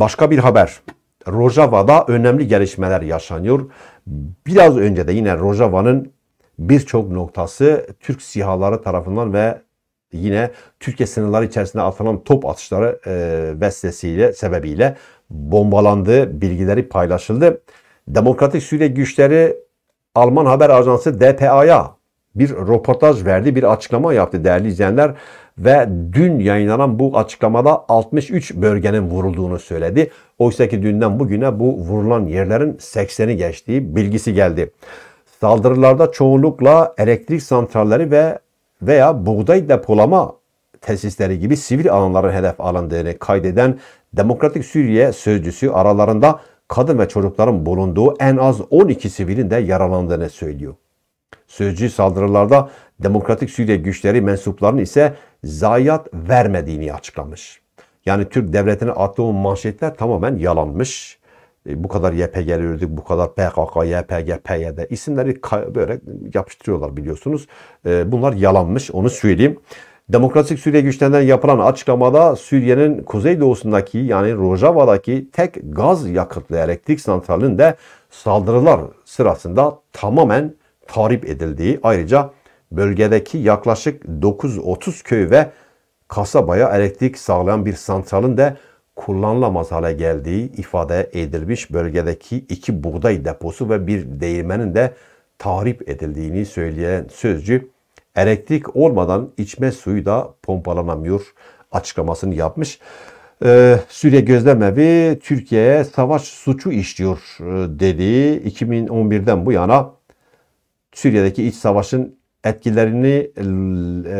Başka bir haber. Rojava'da önemli gelişmeler yaşanıyor. Biraz önce de yine Rojava'nın birçok noktası Türk sihaları tarafından ve yine Türkiye sınırları içerisinde atılan top atışları e, vesvesiyle sebebiyle bombalandı, bilgileri paylaşıldı. Demokratik Suriye güçleri Alman haber ajansı DPA'ya bir röportaj verdi, bir açıklama yaptı değerli izleyenler ve dün yayınlanan bu açıklamada 63 bölgenin vurulduğunu söyledi. Oysa ki dünden bugüne bu vurulan yerlerin 80'i geçtiği bilgisi geldi. Saldırılarda çoğunlukla elektrik santralleri ve veya buğday depolama tesisleri gibi sivil alanların hedef alındığını kaydeden Demokratik Suriye sözcüsü aralarında kadın ve çocukların bulunduğu en az 12 sivilin de yaralandığını söylüyor. Sözcü saldırılarda Demokratik Suriye güçleri mensuplarının ise zayiat vermediğini açıklamış. Yani Türk devletine attığı manşetler tamamen yalanmış. E, bu kadar YPG'li öldük, bu kadar PKK, YPG, PYD isimleri böyle yapıştırıyorlar biliyorsunuz. E, bunlar yalanmış onu söyleyeyim. Demokratik Suriye güçlerinden yapılan açıklamada Suriye'nin kuzeydoğusundaki yani Rojava'daki tek gaz yakıtlı elektrik santralinin de saldırılar sırasında tamamen tarif edildiği ayrıca bölgedeki yaklaşık 9-30 köy ve kasabaya elektrik sağlayan bir santralın da kullanılamaz hale geldiği ifade edilmiş bölgedeki iki buğday deposu ve bir değirmenin de tahrip edildiğini söyleyen sözcü elektrik olmadan içme suyu da pompalanamıyor açıklamasını yapmış. Ee, Suriye Gözlemevi Türkiye'ye savaş suçu işliyor e, dedi. 2011'den bu yana Suriye'deki iç savaşın etkilerini e,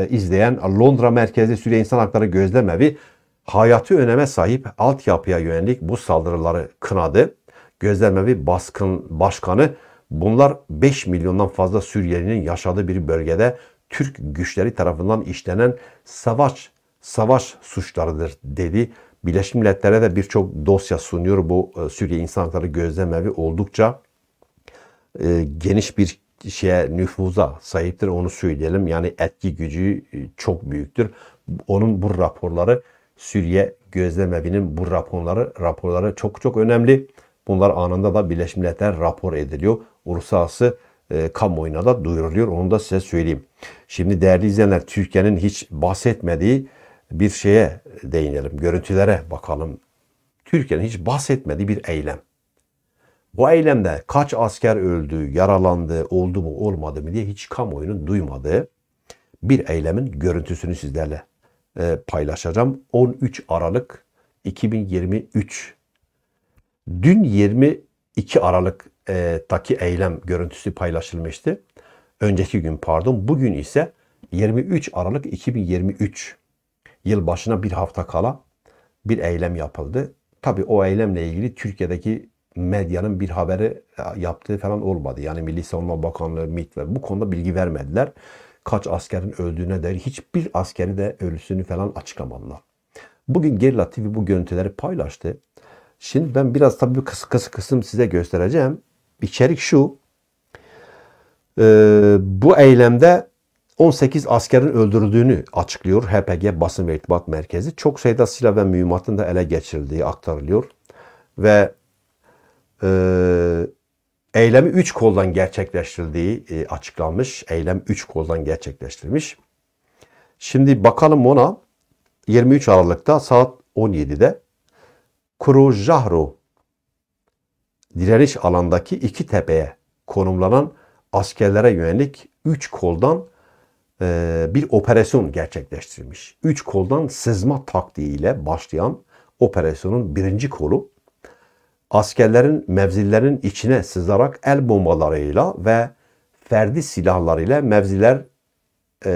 e, izleyen Londra merkezli Suriye İnsan Hakları Gözlemevi hayatı öneme sahip altyapıya yönelik bu saldırıları kınadı. Gözlemevi baskın başkanı bunlar 5 milyondan fazla Suriyelinin yaşadığı bir bölgede Türk güçleri tarafından işlenen savaş savaş suçlarıdır dedi. Birleşmiş Milletler'e de birçok dosya sunuyor bu e, Suriye İnsan Hakları Gözlemevi oldukça geniş bir şeye nüfuza sahiptir onu söyleyelim. Yani etki gücü e, çok büyüktür. Onun bu raporları Suriye Gözlem bu raporları raporları çok çok önemli. Bunlar anında da Birleşmiş Milletler rapor ediliyor. Uluslararası e, kamuoyuna da duyuruluyor. Onu da size söyleyeyim. Şimdi değerli izleyenler Türkiye'nin hiç bahsetmediği bir şeye değinelim. Görüntülere bakalım. Türkiye'nin hiç bahsetmediği bir eylem. Bu eylemde kaç asker öldü, yaralandı, oldu mu olmadı mı diye hiç kamuoyunun duymadığı bir eylemin görüntüsünü sizlerle e, paylaşacağım. 13 Aralık 2023. Dün 22 Aralık e, taki eylem görüntüsü paylaşılmıştı. Önceki gün pardon. Bugün ise 23 Aralık 2023. Yıl başına bir hafta kala bir eylem yapıldı. Tabii o eylemle ilgili Türkiye'deki medyanın bir haberi e, yaptığı falan olmadı. Yani Milli Savunma Bakanlığı, MİT ve bu konuda bilgi vermediler. Kaç askerin öldüğüne dair hiçbir askeri de ölüsünü falan açıklamadılar. Bugün Gerilla TV bu görüntüleri paylaştı. Şimdi ben biraz tabii kısık kısık kısım size göstereceğim. İçerik şu. Ee, bu eylemde 18 askerin öldürüldüğünü açıklıyor HPG Basın ve irtibat Merkezi. Çok sayıda silah ve mühimmatın da ele geçirildiği aktarılıyor. Ve ee, eylemi üç koldan gerçekleştirildiği e, açıklanmış. Eylem üç koldan gerçekleştirilmiş. Şimdi bakalım ona 23 Aralık'ta saat 17'de Kuru Jahru direniş alandaki iki tepeye konumlanan askerlere yönelik üç koldan e, bir operasyon gerçekleştirmiş. Üç koldan sızma taktiğiyle başlayan operasyonun birinci kolu askerlerin mevzilerin içine sızarak el bombalarıyla ve ferdi silahlarıyla mevziler e,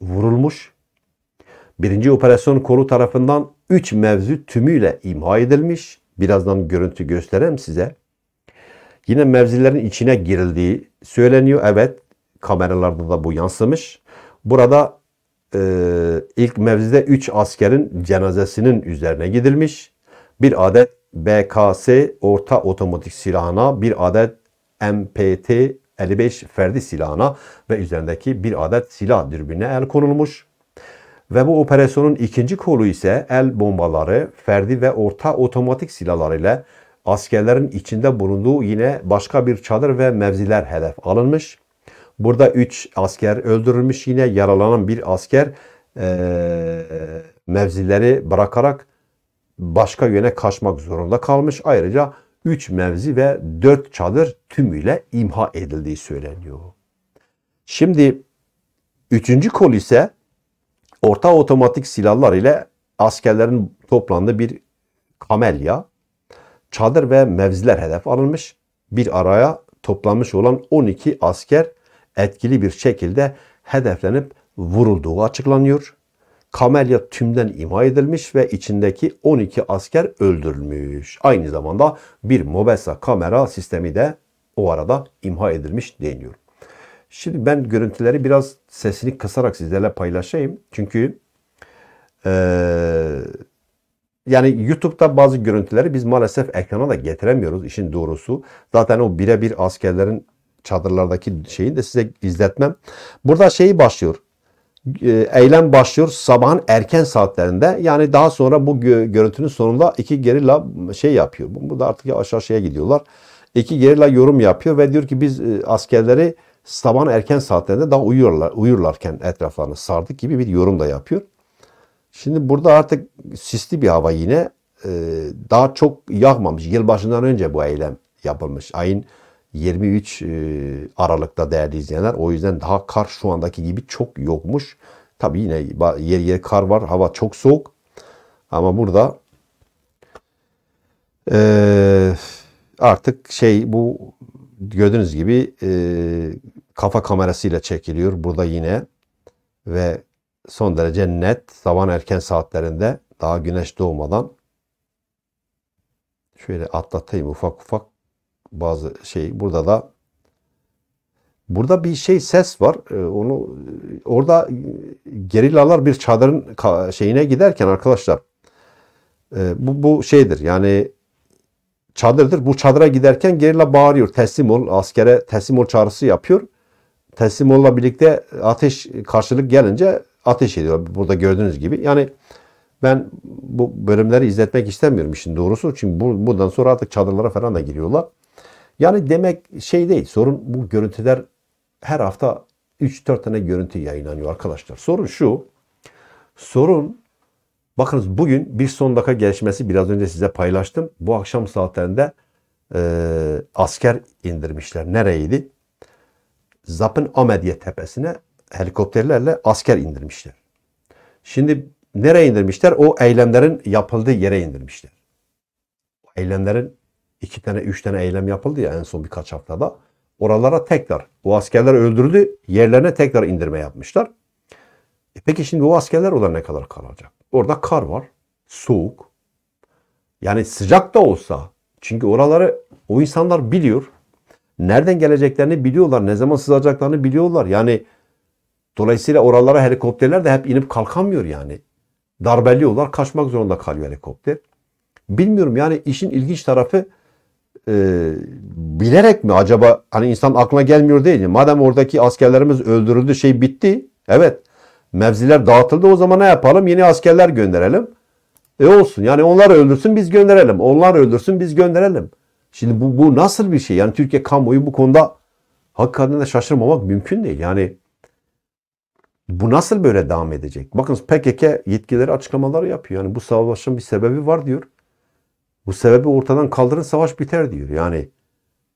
vurulmuş. Birinci operasyon kolu tarafından 3 mevzi tümüyle imha edilmiş. Birazdan görüntü göstereyim size. Yine mevzilerin içine girildiği söyleniyor. Evet kameralarda da bu yansımış. Burada e, ilk mevzide 3 askerin cenazesinin üzerine gidilmiş. Bir adet BKS orta otomatik silahına bir adet MPT 55 ferdi silahına ve üzerindeki bir adet silah dürbününe el konulmuş. Ve bu operasyonun ikinci kolu ise el bombaları, ferdi ve orta otomatik silahlar ile askerlerin içinde bulunduğu yine başka bir çadır ve mevziler hedef alınmış. Burada 3 asker öldürülmüş yine yaralanan bir asker e, mevzileri bırakarak başka yöne kaçmak zorunda kalmış. Ayrıca 3 mevzi ve 4 çadır tümüyle imha edildiği söyleniyor. Şimdi üçüncü kol ise orta otomatik silahlar ile askerlerin toplandığı bir kamelya, çadır ve mevziler hedef alınmış. Bir araya toplanmış olan 12 asker etkili bir şekilde hedeflenip vurulduğu açıklanıyor. Kamelya tümden imha edilmiş ve içindeki 12 asker öldürülmüş. Aynı zamanda bir Mobesa kamera sistemi de o arada imha edilmiş deniyor. Şimdi ben görüntüleri biraz sesini kısarak sizlerle paylaşayım. Çünkü e, yani YouTube'da bazı görüntüleri biz maalesef ekrana da getiremiyoruz işin doğrusu. Zaten o birebir askerlerin çadırlardaki şeyi de size izletmem. Burada şeyi başlıyor. Ee, eylem başlıyor sabahın erken saatlerinde. Yani daha sonra bu görüntünün sonunda iki gerilla şey yapıyor. Bu da artık aşağı şeye gidiyorlar. İki gerilla yorum yapıyor ve diyor ki biz e, askerleri sabahın erken saatlerinde daha uyuyorlar, uyurlarken etraflarını sardık gibi bir yorum da yapıyor. Şimdi burada artık sisli bir hava yine ee, daha çok yağmamış. Yılbaşından önce bu eylem yapılmış. Ayın 23 e, Aralık'ta değerli izleyenler. O yüzden daha kar şu andaki gibi çok yokmuş. Tabii yine yer yer kar var. Hava çok soğuk. Ama burada e, artık şey bu gördüğünüz gibi e, kafa kamerasıyla çekiliyor. Burada yine ve son derece net sabah erken saatlerinde daha güneş doğmadan şöyle atlatayım ufak ufak bazı şey. Burada da burada bir şey ses var. Ee, onu orada gerillalar bir çadırın şeyine giderken arkadaşlar e, bu, bu şeydir. Yani çadırdır. Bu çadıra giderken gerilla bağırıyor. Teslim ol. Askere teslim ol çağrısı yapıyor. Teslim olla birlikte ateş karşılık gelince ateş ediyor. Burada gördüğünüz gibi. Yani ben bu bölümleri izletmek istemiyorum işin doğrusu. Çünkü bu, bundan sonra artık çadırlara falan da giriyorlar. Yani demek şey değil. Sorun bu görüntüler her hafta 3-4 tane görüntü yayınlanıyor arkadaşlar. Sorun şu. Sorun bakınız bugün bir son dakika gelişmesi biraz önce size paylaştım. Bu akşam saatlerinde e, asker indirmişler. Nereydi? Zap'ın Amediye tepesine helikopterlerle asker indirmişler. Şimdi nereye indirmişler? O eylemlerin yapıldığı yere indirmişler. eylemlerin iki tane, üç tane eylem yapıldı ya en son birkaç haftada. Oralara tekrar bu askerler öldürdü. Yerlerine tekrar indirme yapmışlar. E peki şimdi bu askerler orada ne kadar kalacak? Orada kar var. Soğuk. Yani sıcak da olsa. Çünkü oraları o insanlar biliyor. Nereden geleceklerini biliyorlar. Ne zaman sızacaklarını biliyorlar. Yani dolayısıyla oralara helikopterler de hep inip kalkamıyor yani. Darbeliyorlar. Kaçmak zorunda kalıyor helikopter. Bilmiyorum yani işin ilginç tarafı e, bilerek mi acaba hani insan aklına gelmiyor değil mi? Madem oradaki askerlerimiz öldürüldü şey bitti. Evet mevziler dağıtıldı o zaman ne yapalım? Yeni askerler gönderelim. E olsun yani onlar öldürsün biz gönderelim. Onlar öldürsün biz gönderelim. Şimdi bu, bu nasıl bir şey? Yani Türkiye kamuoyu bu konuda hakikaten de şaşırmamak mümkün değil. Yani bu nasıl böyle devam edecek? Bakın PKK yetkileri açıklamaları yapıyor. Yani bu savaşın bir sebebi var diyor. Bu sebebi ortadan kaldırın savaş biter diyor. Yani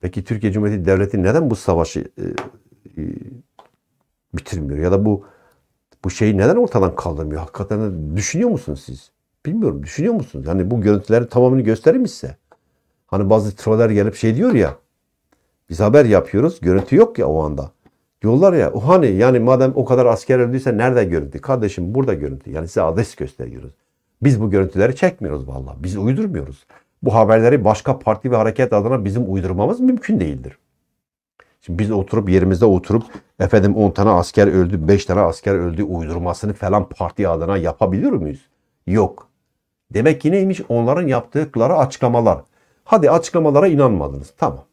peki Türkiye Cumhuriyeti Devleti neden bu savaşı e, e bitirmiyor? Ya da bu bu şeyi neden ortadan kaldırmıyor? Hakikaten düşünüyor musunuz siz? Bilmiyorum düşünüyor musunuz? Yani bu görüntülerin tamamını gösterir gösterilmişse. Hani bazı troller gelip şey diyor ya. Biz haber yapıyoruz. Görüntü yok ya o anda. Diyorlar ya hani yani madem o kadar asker öldüyse nerede görüntü? Kardeşim burada görüntü. Yani size adres gösteriyoruz. Biz bu görüntüleri çekmiyoruz vallahi. Biz uydurmuyoruz bu haberleri başka parti ve hareket adına bizim uydurmamız mümkün değildir. Şimdi biz oturup yerimizde oturup efendim 10 tane asker öldü, 5 tane asker öldü uydurmasını falan parti adına yapabiliyor muyuz? Yok. Demek ki neymiş? Onların yaptıkları açıklamalar. Hadi açıklamalara inanmadınız. Tamam.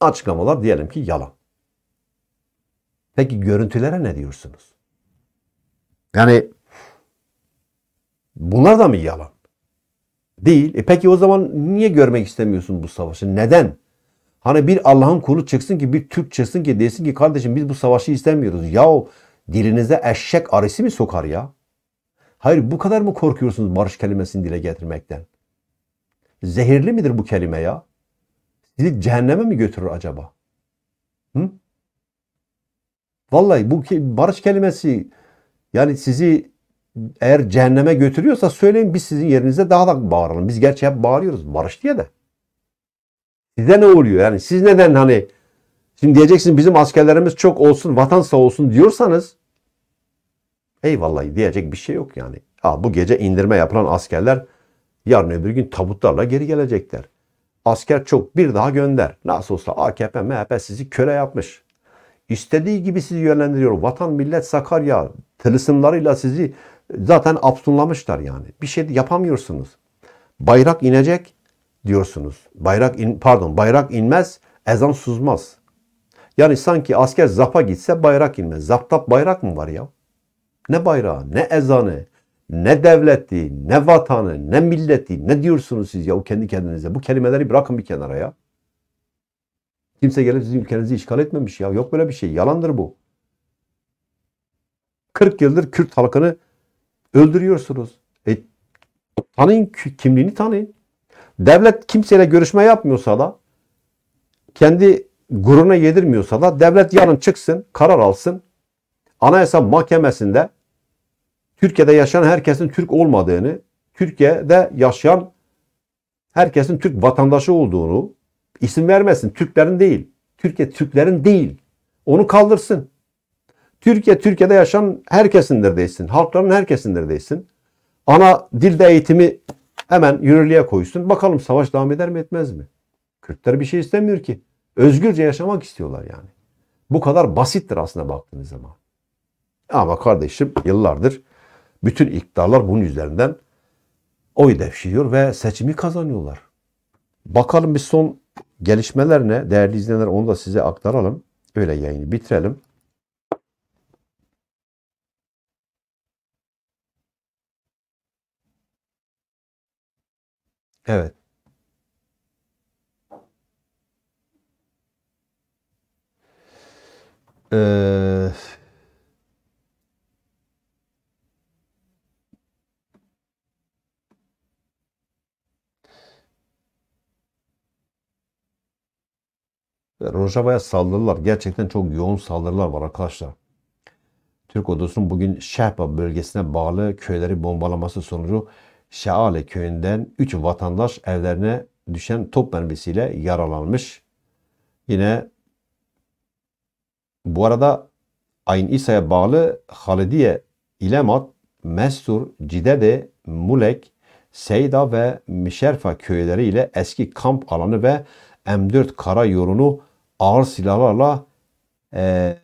Açıklamalar diyelim ki yalan. Peki görüntülere ne diyorsunuz? Yani bunlar da mı yalan? Değil. E peki o zaman niye görmek istemiyorsun bu savaşı? Neden? Hani bir Allah'ın kulu çıksın ki bir Türk çıksın ki desin ki kardeşim biz bu savaşı istemiyoruz. Yahu dilinize eşek arısı mı sokar ya? Hayır bu kadar mı korkuyorsunuz barış kelimesini dile getirmekten? Zehirli midir bu kelime ya? Sizi cehenneme mi götürür acaba? Hı? Vallahi bu barış kelimesi yani sizi eğer cehenneme götürüyorsa söyleyin biz sizin yerinize daha da bağıralım. Biz gerçi hep bağırıyoruz barış diye de. Size ne oluyor? Yani siz neden hani şimdi diyeceksin bizim askerlerimiz çok olsun vatan sağ olsun diyorsanız eyvallah diyecek bir şey yok yani. Ha, bu gece indirme yapılan askerler yarın öbür gün tabutlarla geri gelecekler. Asker çok bir daha gönder. Nasıl olsa AKP MHP sizi köle yapmış. İstediği gibi sizi yönlendiriyor. Vatan millet Sakarya tılsımlarıyla sizi zaten absunlamışlar yani. Bir şey yapamıyorsunuz. Bayrak inecek diyorsunuz. Bayrak in, pardon bayrak inmez ezan suzmaz. Yani sanki asker zapa gitse bayrak inmez. Zapta bayrak mı var ya? Ne bayrağı, ne ezanı, ne devleti, ne vatanı, ne milleti, ne diyorsunuz siz ya o kendi kendinize? Bu kelimeleri bırakın bir kenara ya. Kimse gelip sizin ülkenizi işgal etmemiş ya. Yok böyle bir şey. Yalandır bu. 40 yıldır Kürt halkını öldürüyorsunuz. E, tanıyın kimliğini tanıyın. Devlet kimseyle görüşme yapmıyorsa da kendi gururuna yedirmiyorsa da devlet yarın çıksın, karar alsın. Anayasa Mahkemesi'nde Türkiye'de yaşayan herkesin Türk olmadığını, Türkiye'de yaşayan herkesin Türk vatandaşı olduğunu, isim vermesin, Türklerin değil, Türkiye Türklerin değil. Onu kaldırsın. Türkiye, Türkiye'de yaşayan herkesindir neredeysin. Halkların herkesindir neredeysin. Ana dilde eğitimi hemen yürürlüğe koysun. Bakalım savaş devam eder mi etmez mi? Kürtler bir şey istemiyor ki. Özgürce yaşamak istiyorlar yani. Bu kadar basittir aslında baktığınız zaman. Ama kardeşim yıllardır bütün iktidarlar bunun üzerinden oy devşiriyor ve seçimi kazanıyorlar. Bakalım bir son gelişmeler ne? Değerli izleyenler onu da size aktaralım. Öyle yayını bitirelim. Evet. Ee, Rojava'ya saldırılar. Gerçekten çok yoğun saldırılar var arkadaşlar. Türk ordusunun bugün Şehba bölgesine bağlı köyleri bombalaması sonucu Şeale köyünden 3 vatandaş evlerine düşen top mermisiyle yaralanmış. Yine bu arada Ayn İsa'ya bağlı Halidiye, İlemat, Mesur, Cidede, Mulek, Seyda ve Mişerfa köyleri ile eski kamp alanı ve M4 kara yolunu ağır silahlarla e,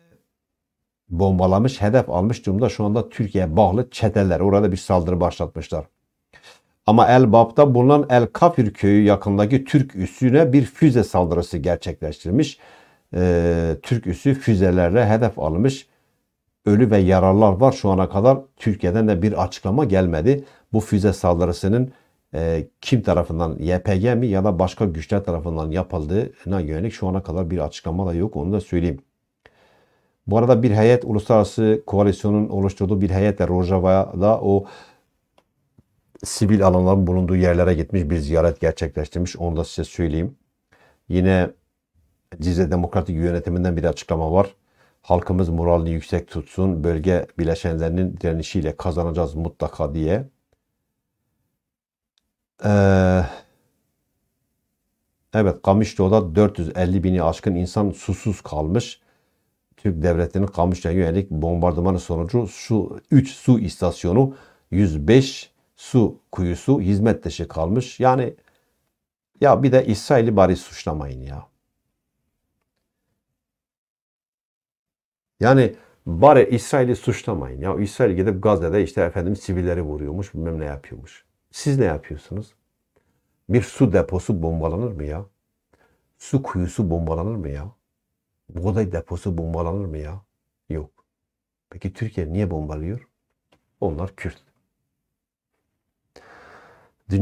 bombalamış, hedef almış durumda şu anda Türkiye'ye bağlı çeteler. Orada bir saldırı başlatmışlar. Ama Elbap'ta bulunan El Kafir köyü yakındaki Türk üssüne bir füze saldırısı gerçekleştirmiş. Ee, Türk üssü füzelerle hedef alınmış. Ölü ve yaralılar var şu ana kadar. Türkiye'den de bir açıklama gelmedi. Bu füze saldırısının e, kim tarafından YPG mi ya da başka güçler tarafından yapıldığına yönelik şu ana kadar bir açıklama da yok onu da söyleyeyim. Bu arada bir heyet uluslararası koalisyonun oluşturduğu bir heyet de Rojava'da o sivil alanların bulunduğu yerlere gitmiş bir ziyaret gerçekleştirmiş. Onu da size söyleyeyim. Yine Cizre Demokratik Yönetiminden bir açıklama var. Halkımız moralini yüksek tutsun, bölge bileşenlerinin direnişiyle kazanacağız mutlaka diye. Ee, evet, Kamışlıo'da 450 bini aşkın insan susuz kalmış. Türk devletinin Kamışlıo'ya yönelik bombardımanı sonucu şu 3 su istasyonu 105 su kuyusu hizmet dışı şey kalmış. Yani ya bir de İsrail'i bari suçlamayın ya. Yani bari İsrail'i suçlamayın ya. İsrail gidip Gazze'de işte efendim sivilleri vuruyormuş bilmem ne yapıyormuş. Siz ne yapıyorsunuz? Bir su deposu bombalanır mı ya? Su kuyusu bombalanır mı ya? Buğday deposu bombalanır mı ya? Yok. Peki Türkiye niye bombalıyor? Onlar Kürt.